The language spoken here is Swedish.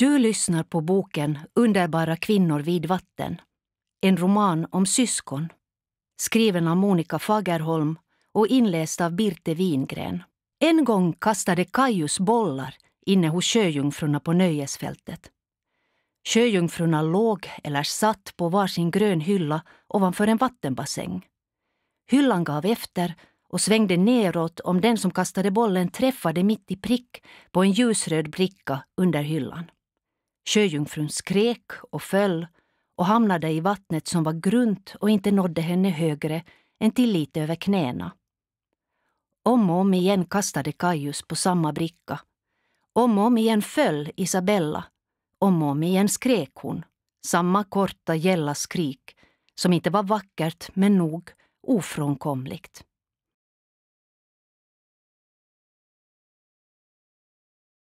Du lyssnar på boken Underbara kvinnor vid vatten. En roman om syskon. Skriven av Monica Fagerholm och inläst av Birte Wingren. En gång kastade Kajus bollar inne hos sjöjungfrurna på nöjesfältet. Sjöjungfrurna låg eller satt på varsin grön hylla ovanför en vattenbassäng. Hyllan gav efter och svängde neråt om den som kastade bollen träffade mitt i prick på en ljusröd bricka under hyllan. Sjöjungfrun skrek och föll och hamnade i vattnet som var grunt och inte nådde henne högre än till lite över knäna. Om och om igen kastade Kajus på samma bricka. Om och om igen föll Isabella. Om och om igen skrek hon. Samma korta, gälla skrik som inte var vackert men nog ofrånkomligt.